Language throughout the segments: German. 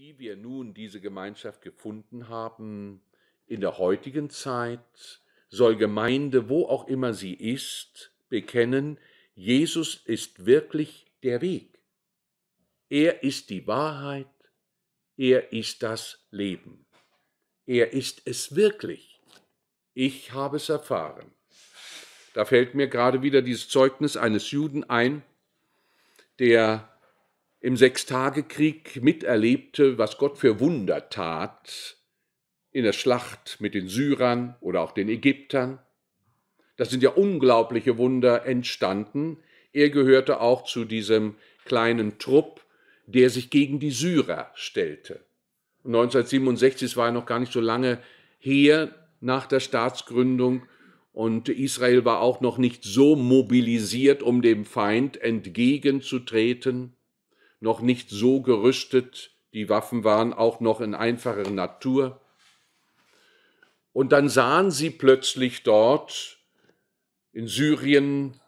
wie wir nun diese Gemeinschaft gefunden haben, in der heutigen Zeit soll Gemeinde, wo auch immer sie ist, bekennen, Jesus ist wirklich der Weg. Er ist die Wahrheit, er ist das Leben. Er ist es wirklich. Ich habe es erfahren. Da fällt mir gerade wieder dieses Zeugnis eines Juden ein, der im Sechstagekrieg miterlebte, was Gott für Wunder tat, in der Schlacht mit den Syrern oder auch den Ägyptern. Das sind ja unglaubliche Wunder entstanden. Er gehörte auch zu diesem kleinen Trupp, der sich gegen die Syrer stellte. 1967, war er noch gar nicht so lange her nach der Staatsgründung, und Israel war auch noch nicht so mobilisiert, um dem Feind entgegenzutreten noch nicht so gerüstet, die Waffen waren auch noch in einfacher Natur. Und dann sahen sie plötzlich dort in Syrien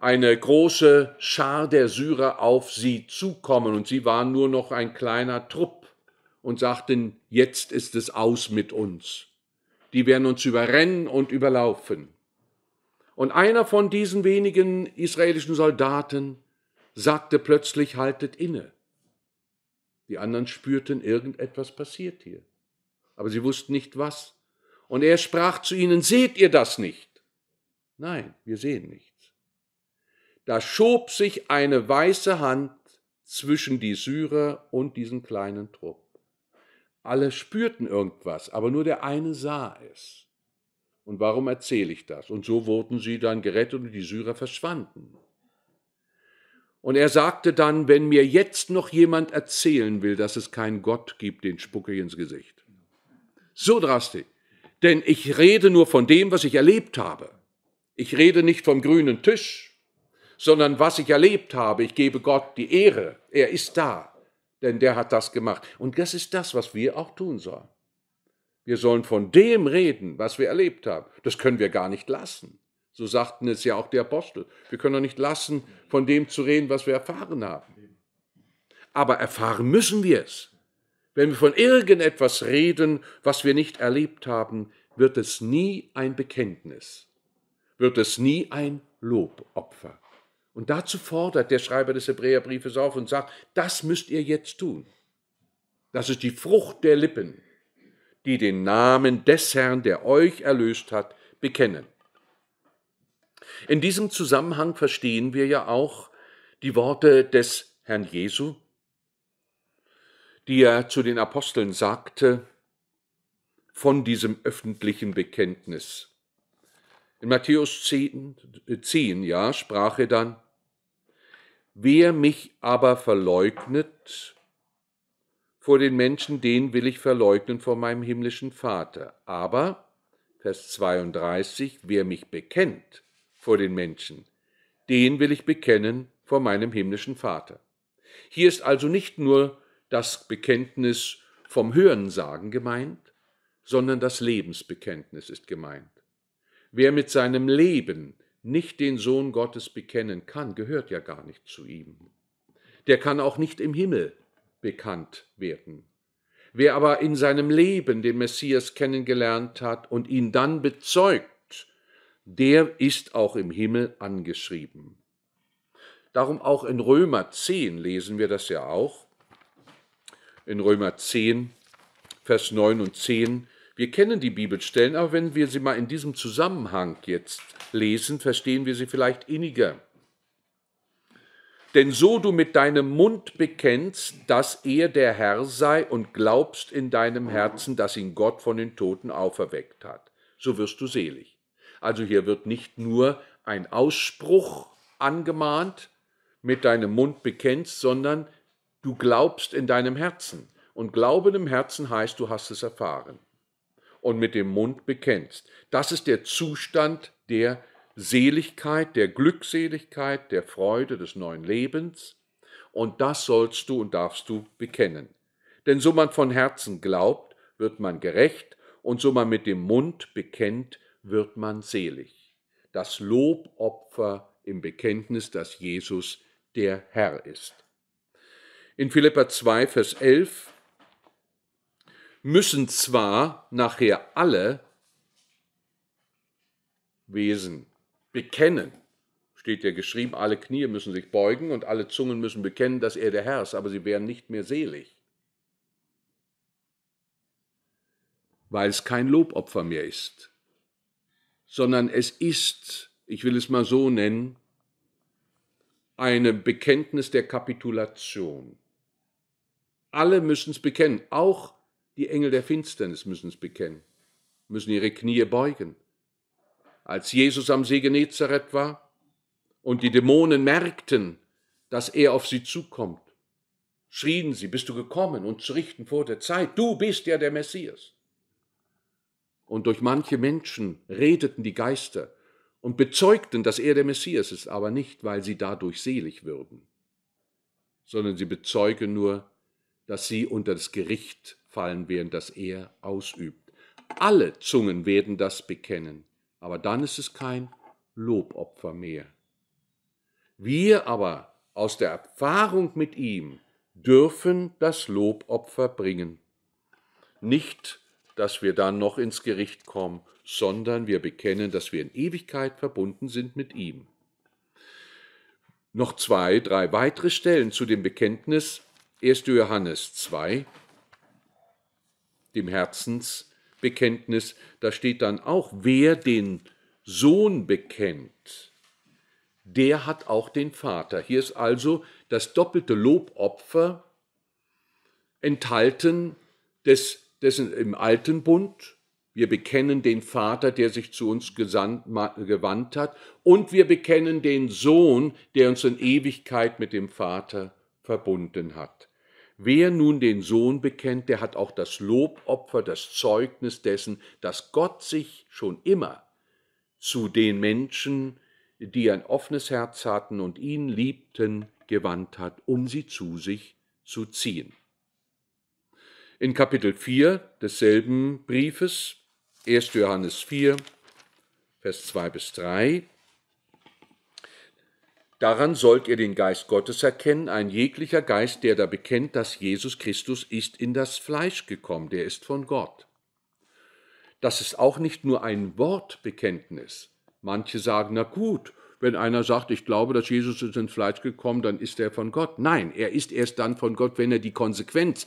eine große Schar der Syrer auf sie zukommen und sie waren nur noch ein kleiner Trupp und sagten, jetzt ist es aus mit uns. Die werden uns überrennen und überlaufen. Und einer von diesen wenigen israelischen Soldaten sagte plötzlich, haltet inne. Die anderen spürten, irgendetwas passiert hier. Aber sie wussten nicht was. Und er sprach zu ihnen, seht ihr das nicht? Nein, wir sehen nichts. Da schob sich eine weiße Hand zwischen die Syrer und diesen kleinen Trupp. Alle spürten irgendwas, aber nur der eine sah es. Und warum erzähle ich das? Und so wurden sie dann gerettet und die Syrer verschwanden. Und er sagte dann, wenn mir jetzt noch jemand erzählen will, dass es keinen Gott gibt, den spucke ich ins Gesicht. So drastisch. Denn ich rede nur von dem, was ich erlebt habe. Ich rede nicht vom grünen Tisch, sondern was ich erlebt habe. Ich gebe Gott die Ehre. Er ist da, denn der hat das gemacht. Und das ist das, was wir auch tun sollen. Wir sollen von dem reden, was wir erlebt haben. Das können wir gar nicht lassen. So sagten es ja auch die Apostel. Wir können doch nicht lassen, von dem zu reden, was wir erfahren haben. Aber erfahren müssen wir es. Wenn wir von irgendetwas reden, was wir nicht erlebt haben, wird es nie ein Bekenntnis, wird es nie ein Lobopfer. Und dazu fordert der Schreiber des Hebräerbriefes auf und sagt, das müsst ihr jetzt tun. Das ist die Frucht der Lippen, die den Namen des Herrn, der euch erlöst hat, bekennen. In diesem Zusammenhang verstehen wir ja auch die Worte des Herrn Jesu, die er zu den Aposteln sagte von diesem öffentlichen Bekenntnis. In Matthäus 10, 10 äh, ja, sprach er dann, Wer mich aber verleugnet vor den Menschen, den will ich verleugnen vor meinem himmlischen Vater. Aber, Vers 32, wer mich bekennt vor den Menschen. Den will ich bekennen vor meinem himmlischen Vater. Hier ist also nicht nur das Bekenntnis vom Hörensagen gemeint, sondern das Lebensbekenntnis ist gemeint. Wer mit seinem Leben nicht den Sohn Gottes bekennen kann, gehört ja gar nicht zu ihm. Der kann auch nicht im Himmel bekannt werden. Wer aber in seinem Leben den Messias kennengelernt hat und ihn dann bezeugt, der ist auch im Himmel angeschrieben. Darum auch in Römer 10 lesen wir das ja auch. In Römer 10, Vers 9 und 10. Wir kennen die Bibelstellen, aber wenn wir sie mal in diesem Zusammenhang jetzt lesen, verstehen wir sie vielleicht inniger. Denn so du mit deinem Mund bekennst, dass er der Herr sei und glaubst in deinem Herzen, dass ihn Gott von den Toten auferweckt hat, so wirst du selig. Also hier wird nicht nur ein Ausspruch angemahnt, mit deinem Mund bekennst, sondern du glaubst in deinem Herzen. Und Glauben im Herzen heißt, du hast es erfahren und mit dem Mund bekennst. Das ist der Zustand der Seligkeit, der Glückseligkeit, der Freude des neuen Lebens. Und das sollst du und darfst du bekennen. Denn so man von Herzen glaubt, wird man gerecht, und so man mit dem Mund bekennt, wird man selig. Das Lobopfer im Bekenntnis, dass Jesus der Herr ist. In Philippa 2, Vers 11 müssen zwar nachher alle Wesen bekennen, steht ja geschrieben, alle Knie müssen sich beugen und alle Zungen müssen bekennen, dass er der Herr ist, aber sie wären nicht mehr selig, weil es kein Lobopfer mehr ist sondern es ist, ich will es mal so nennen, ein Bekenntnis der Kapitulation. Alle müssen es bekennen, auch die Engel der Finsternis müssen es bekennen, müssen ihre Knie beugen. Als Jesus am See Genezareth war und die Dämonen merkten, dass er auf sie zukommt, schrien sie, bist du gekommen, uns zu richten vor der Zeit, du bist ja der Messias und durch manche Menschen redeten die Geister und bezeugten, dass er der Messias ist, aber nicht, weil sie dadurch selig würden, sondern sie bezeugen nur, dass sie unter das Gericht fallen werden, das er ausübt. Alle Zungen werden das bekennen, aber dann ist es kein Lobopfer mehr. Wir aber aus der Erfahrung mit ihm dürfen das Lobopfer bringen. Nicht dass wir dann noch ins Gericht kommen, sondern wir bekennen, dass wir in Ewigkeit verbunden sind mit ihm. Noch zwei, drei weitere Stellen zu dem Bekenntnis. 1. Johannes 2, dem Herzensbekenntnis, da steht dann auch, wer den Sohn bekennt, der hat auch den Vater. Hier ist also das doppelte Lobopfer enthalten des dessen im alten Bund, wir bekennen den Vater, der sich zu uns gesandt, gewandt hat, und wir bekennen den Sohn, der uns in Ewigkeit mit dem Vater verbunden hat. Wer nun den Sohn bekennt, der hat auch das Lobopfer, das Zeugnis dessen, dass Gott sich schon immer zu den Menschen, die ein offenes Herz hatten und ihn liebten, gewandt hat, um sie zu sich zu ziehen in Kapitel 4 desselben Briefes, 1. Johannes 4, Vers 2 bis 3. Daran sollt ihr den Geist Gottes erkennen, ein jeglicher Geist, der da bekennt, dass Jesus Christus ist in das Fleisch gekommen, der ist von Gott. Das ist auch nicht nur ein Wortbekenntnis. Manche sagen, na gut, wenn einer sagt, ich glaube, dass Jesus ist ins Fleisch gekommen, dann ist er von Gott. Nein, er ist erst dann von Gott, wenn er die Konsequenz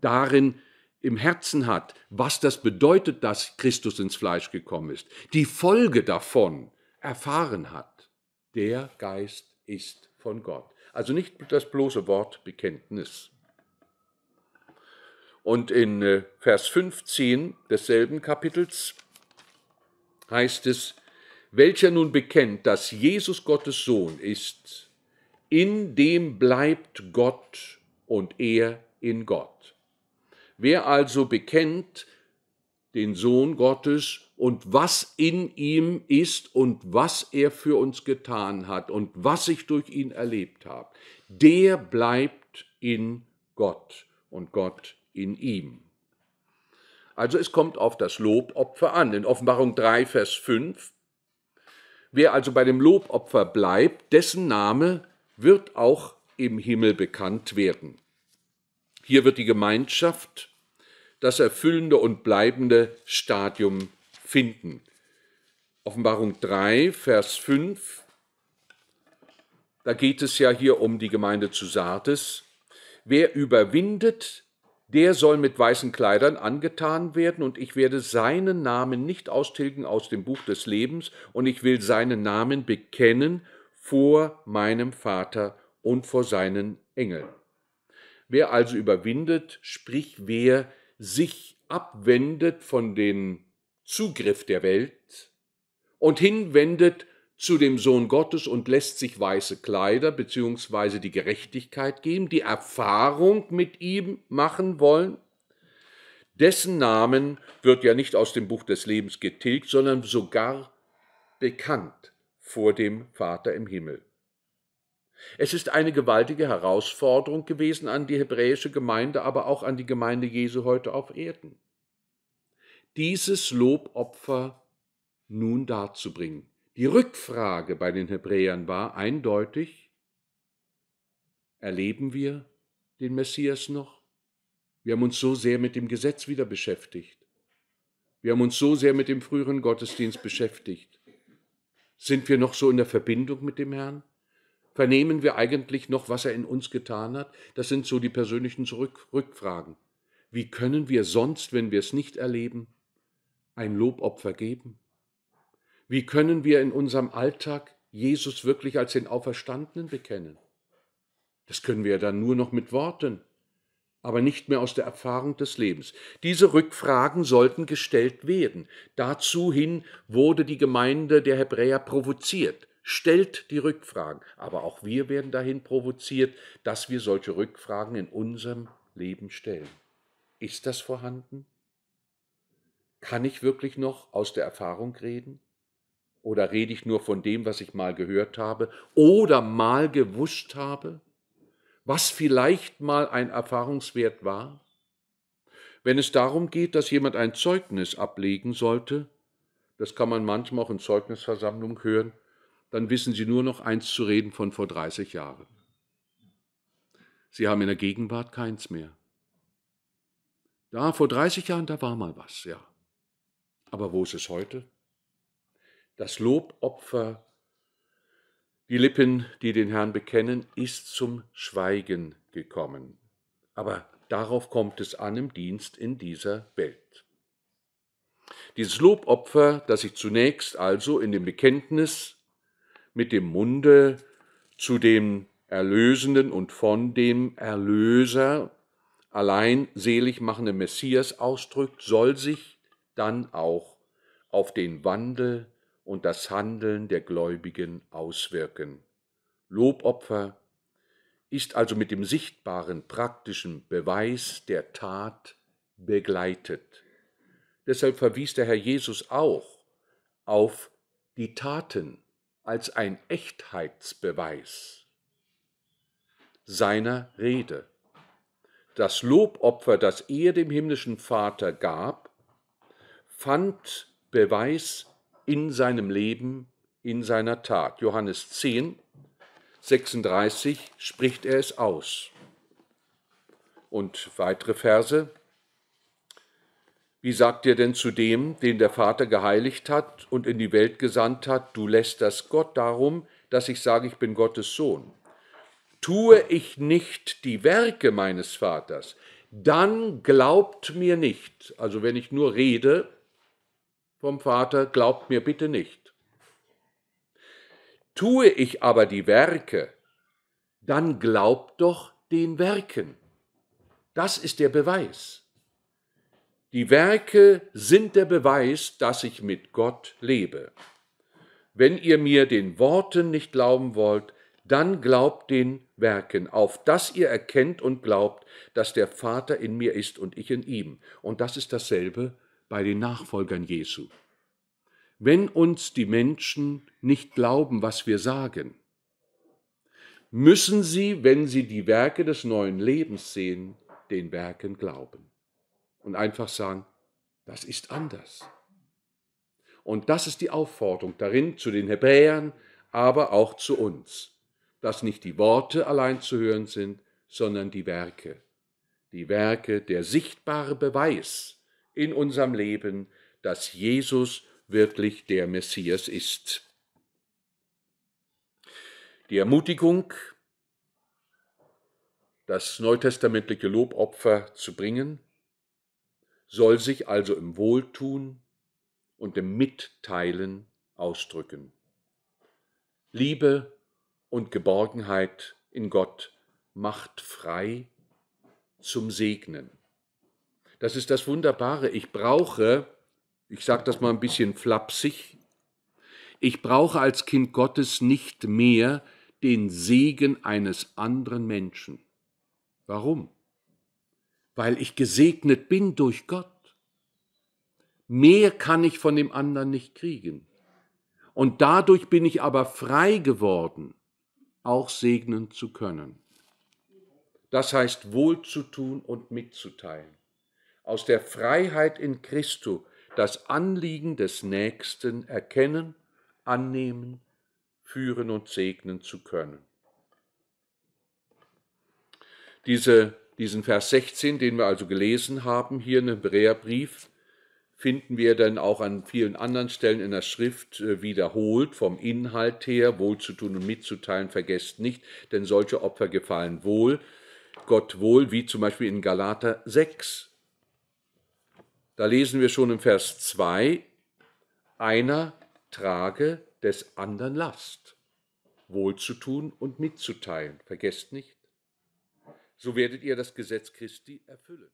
darin im Herzen hat, was das bedeutet, dass Christus ins Fleisch gekommen ist, die Folge davon erfahren hat, der Geist ist von Gott. Also nicht das bloße Wort Bekenntnis. Und in äh, Vers 15 desselben Kapitels heißt es, welcher nun bekennt, dass Jesus Gottes Sohn ist, in dem bleibt Gott und er in Gott. Wer also bekennt den Sohn Gottes und was in ihm ist und was er für uns getan hat und was ich durch ihn erlebt habe, der bleibt in Gott und Gott in ihm. Also es kommt auf das Lobopfer an. In Offenbarung 3, Vers 5. Wer also bei dem Lobopfer bleibt, dessen Name wird auch im Himmel bekannt werden. Hier wird die Gemeinschaft das erfüllende und bleibende Stadium finden. Offenbarung 3, Vers 5, da geht es ja hier um die Gemeinde zu Sardes. Wer überwindet, der soll mit weißen Kleidern angetan werden, und ich werde seinen Namen nicht austilgen aus dem Buch des Lebens, und ich will seinen Namen bekennen vor meinem Vater und vor seinen Engeln. Wer also überwindet, sprich wer sich abwendet von dem Zugriff der Welt und hinwendet zu dem Sohn Gottes und lässt sich weiße Kleider bzw. die Gerechtigkeit geben, die Erfahrung mit ihm machen wollen, dessen Namen wird ja nicht aus dem Buch des Lebens getilgt, sondern sogar bekannt vor dem Vater im Himmel. Es ist eine gewaltige Herausforderung gewesen an die hebräische Gemeinde, aber auch an die Gemeinde Jesu heute auf Erden. Dieses Lobopfer nun darzubringen. Die Rückfrage bei den Hebräern war eindeutig, erleben wir den Messias noch? Wir haben uns so sehr mit dem Gesetz wieder beschäftigt. Wir haben uns so sehr mit dem früheren Gottesdienst beschäftigt. Sind wir noch so in der Verbindung mit dem Herrn? Vernehmen wir eigentlich noch, was er in uns getan hat? Das sind so die persönlichen Zurück Rückfragen. Wie können wir sonst, wenn wir es nicht erleben, ein Lobopfer geben? Wie können wir in unserem Alltag Jesus wirklich als den Auferstandenen bekennen? Das können wir ja dann nur noch mit Worten, aber nicht mehr aus der Erfahrung des Lebens. Diese Rückfragen sollten gestellt werden. Dazu hin wurde die Gemeinde der Hebräer provoziert stellt die Rückfragen. Aber auch wir werden dahin provoziert, dass wir solche Rückfragen in unserem Leben stellen. Ist das vorhanden? Kann ich wirklich noch aus der Erfahrung reden? Oder rede ich nur von dem, was ich mal gehört habe oder mal gewusst habe, was vielleicht mal ein Erfahrungswert war? Wenn es darum geht, dass jemand ein Zeugnis ablegen sollte, das kann man manchmal auch in Zeugnisversammlungen hören, dann wissen Sie nur noch eins zu reden von vor 30 Jahren. Sie haben in der Gegenwart keins mehr. Da, vor 30 Jahren, da war mal was, ja. Aber wo ist es heute? Das Lobopfer, die Lippen, die den Herrn bekennen, ist zum Schweigen gekommen. Aber darauf kommt es an im Dienst in dieser Welt. Dieses Lobopfer, das sich zunächst also in dem Bekenntnis mit dem Munde zu dem Erlösenden und von dem Erlöser allein selig machende Messias ausdrückt, soll sich dann auch auf den Wandel und das Handeln der Gläubigen auswirken. Lobopfer ist also mit dem sichtbaren, praktischen Beweis der Tat begleitet. Deshalb verwies der Herr Jesus auch auf die Taten als ein Echtheitsbeweis seiner Rede. Das Lobopfer, das er dem himmlischen Vater gab, fand Beweis in seinem Leben, in seiner Tat. Johannes 10, 36 spricht er es aus. Und weitere Verse. Wie sagt ihr denn zu dem, den der Vater geheiligt hat und in die Welt gesandt hat, du lässt das Gott darum, dass ich sage, ich bin Gottes Sohn? Tue ich nicht die Werke meines Vaters, dann glaubt mir nicht. Also wenn ich nur rede vom Vater, glaubt mir bitte nicht. Tue ich aber die Werke, dann glaubt doch den Werken. Das ist der Beweis. Die Werke sind der Beweis, dass ich mit Gott lebe. Wenn ihr mir den Worten nicht glauben wollt, dann glaubt den Werken, auf dass ihr erkennt und glaubt, dass der Vater in mir ist und ich in ihm. Und das ist dasselbe bei den Nachfolgern Jesu. Wenn uns die Menschen nicht glauben, was wir sagen, müssen sie, wenn sie die Werke des neuen Lebens sehen, den Werken glauben und einfach sagen, das ist anders. Und das ist die Aufforderung darin zu den Hebräern, aber auch zu uns, dass nicht die Worte allein zu hören sind, sondern die Werke. Die Werke, der sichtbare Beweis in unserem Leben, dass Jesus wirklich der Messias ist. Die Ermutigung, das neutestamentliche Lobopfer zu bringen, soll sich also im Wohltun und im Mitteilen ausdrücken. Liebe und Geborgenheit in Gott macht frei zum Segnen. Das ist das Wunderbare. Ich brauche, ich sage das mal ein bisschen flapsig, ich brauche als Kind Gottes nicht mehr den Segen eines anderen Menschen. Warum? weil ich gesegnet bin durch Gott. Mehr kann ich von dem anderen nicht kriegen. Und dadurch bin ich aber frei geworden, auch segnen zu können. Das heißt, wohlzutun und mitzuteilen. Aus der Freiheit in Christo das Anliegen des Nächsten erkennen, annehmen, führen und segnen zu können. Diese diesen Vers 16, den wir also gelesen haben, hier in im Hebräerbrief, finden wir dann auch an vielen anderen Stellen in der Schrift äh, wiederholt vom Inhalt her, wohlzutun und mitzuteilen, vergesst nicht, denn solche Opfer gefallen wohl, Gott wohl, wie zum Beispiel in Galater 6. Da lesen wir schon im Vers 2, einer trage des anderen Last, wohlzutun und mitzuteilen, vergesst nicht so werdet ihr das Gesetz Christi erfüllen.